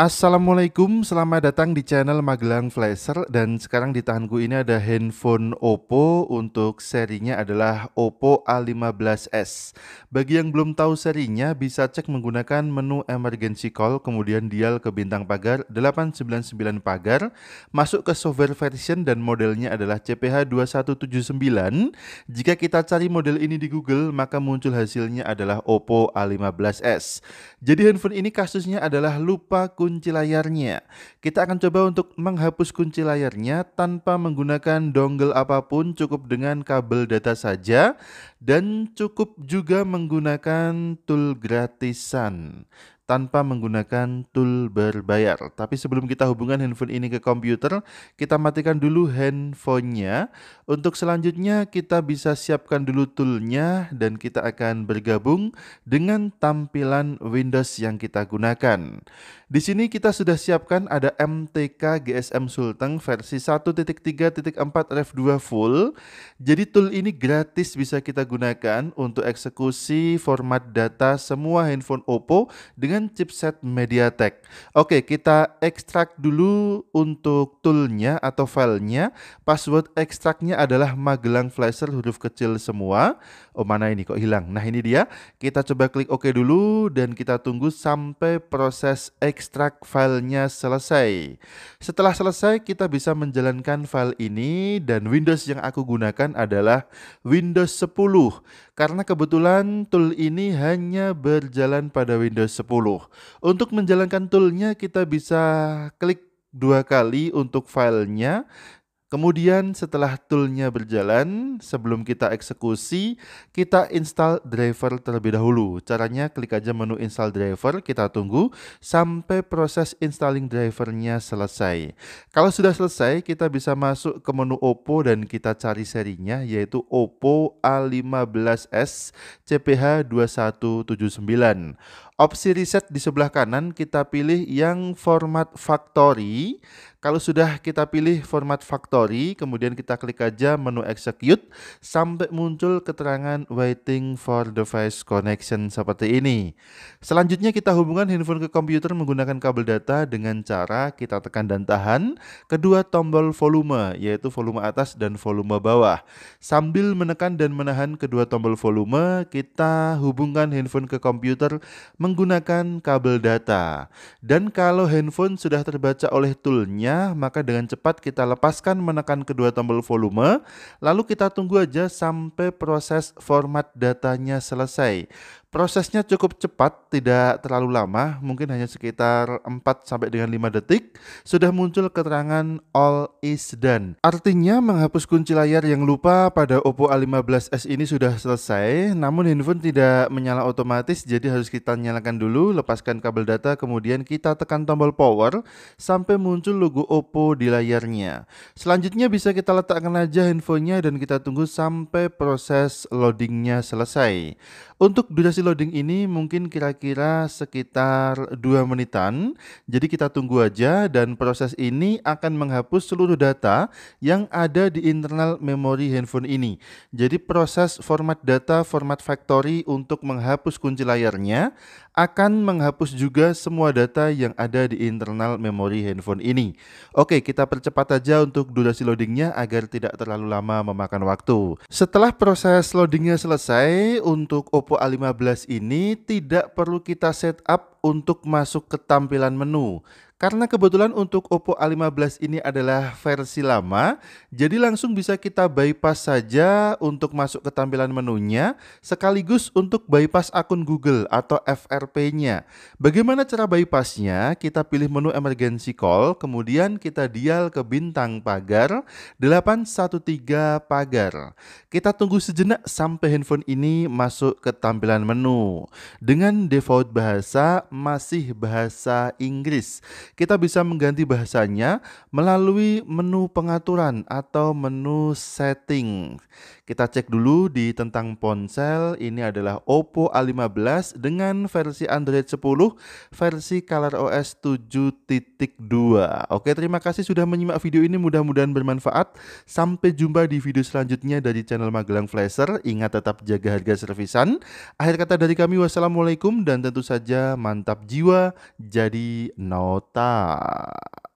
Assalamualaikum, selamat datang di channel Magelang Flasher dan sekarang di tanganku ini ada handphone Oppo untuk serinya adalah Oppo A15s. Bagi yang belum tahu serinya bisa cek menggunakan menu emergency call kemudian dial ke bintang pagar 899 pagar, masuk ke software version dan modelnya adalah CPH2179. Jika kita cari model ini di Google maka muncul hasilnya adalah Oppo A15s. Jadi handphone ini kasusnya adalah lupa kunci kunci layarnya. Kita akan coba untuk menghapus kunci layarnya tanpa menggunakan dongle apapun, cukup dengan kabel data saja dan cukup juga menggunakan tool gratisan tanpa menggunakan tool berbayar. Tapi sebelum kita hubungkan handphone ini ke komputer, kita matikan dulu handphonenya. Untuk selanjutnya kita bisa siapkan dulu toolnya dan kita akan bergabung dengan tampilan Windows yang kita gunakan. Di sini kita sudah siapkan ada MTK GSM Sultan versi 1.3.4 Rev 2 full. Jadi tool ini gratis bisa kita gunakan untuk eksekusi format data semua handphone Oppo dengan dengan chipset MediaTek. Oke, kita ekstrak dulu untuk toolnya atau filenya. Password ekstraknya adalah Magelang Flasher huruf kecil semua. Oh mana ini kok hilang? Nah ini dia. Kita coba klik OK dulu dan kita tunggu sampai proses ekstrak filenya selesai. Setelah selesai kita bisa menjalankan file ini dan Windows yang aku gunakan adalah Windows 10. Karena kebetulan tool ini hanya berjalan pada Windows 10. Untuk menjalankan toolnya kita bisa klik dua kali untuk filenya. Kemudian setelah toolnya berjalan, sebelum kita eksekusi, kita install driver terlebih dahulu. Caranya klik aja menu install driver, kita tunggu sampai proses installing drivernya selesai. Kalau sudah selesai, kita bisa masuk ke menu Oppo dan kita cari serinya, yaitu Oppo A15s CPH2179. Opsi riset di sebelah kanan kita pilih yang format factory. Kalau sudah kita pilih format factory, kemudian kita klik aja menu execute sampai muncul keterangan waiting for device connection seperti ini. Selanjutnya kita hubungkan handphone ke komputer menggunakan kabel data dengan cara kita tekan dan tahan kedua tombol volume yaitu volume atas dan volume bawah. Sambil menekan dan menahan kedua tombol volume, kita hubungkan handphone ke komputer menggunakan kabel data. Dan kalau handphone sudah terbaca oleh toolnya, maka dengan cepat kita lepaskan menekan kedua tombol volume, lalu kita tunggu aja sampai proses format datanya selesai. Prosesnya cukup cepat, tidak terlalu lama, mungkin hanya sekitar 4 sampai dengan 5 detik, sudah muncul keterangan all is done. Artinya menghapus kunci layar yang lupa pada Oppo A15s ini sudah selesai, namun handphone tidak menyala otomatis, jadi harus kita nyalakan dulu, lepaskan kabel data, kemudian kita tekan tombol power sampai muncul logo Oppo di layarnya. Selanjutnya bisa kita letakkan aja handphonenya dan kita tunggu sampai proses loadingnya selesai. Untuk durasi durasi loading ini mungkin kira-kira sekitar 2 menitan. Jadi kita tunggu aja dan proses ini akan menghapus seluruh data yang ada di internal memori handphone ini. Jadi proses format data format factory untuk menghapus kunci layarnya akan menghapus juga semua data yang ada di internal memori handphone ini. Oke, kita percepat aja untuk durasi loadingnya agar tidak terlalu lama memakan waktu. Setelah proses loadingnya selesai, untuk Oppo A15 ini tidak perlu kita setup untuk masuk ke tampilan menu karena kebetulan untuk Oppo A15 ini adalah versi lama, jadi langsung bisa kita bypass saja untuk masuk ke tampilan menunya, sekaligus untuk bypass akun Google atau FRP-nya. Bagaimana cara bypassnya? Kita pilih menu emergency call, kemudian kita dial ke bintang pagar 813 pagar. Kita tunggu sejenak sampai handphone ini masuk ke tampilan menu. Dengan default bahasa masih bahasa Inggris kita bisa mengganti bahasanya melalui menu pengaturan atau menu setting. Kita cek dulu di tentang ponsel, ini adalah Oppo A15 dengan versi Android 10, versi ColorOS 7.2. Oke, terima kasih sudah menyimak video ini, mudah-mudahan bermanfaat. Sampai jumpa di video selanjutnya dari channel Magelang Flasher. Ingat tetap jaga harga servisan. Akhir kata dari kami, wassalamualaikum dan tentu saja mantap jiwa, jadi nota. した。